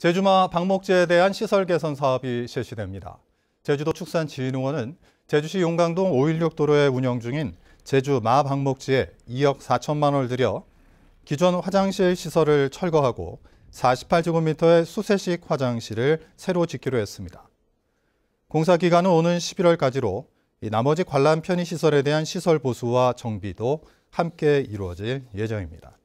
제주마 방목제에 대한 시설 개선 사업이 실시됩니다. 제주도 축산진흥원은 제주시 용강동 516 도로에 운영 중인 제주 마 방목지에 2억 4천만 원을 들여 기존 화장실 시설을 철거하고 48제곱미터의 수세식 화장실을 새로 짓기로 했습니다. 공사 기간은 오는 11월까지로 나머지 관람 편의시설에 대한 시설 보수와 정비도 함께 이루어질 예정입니다.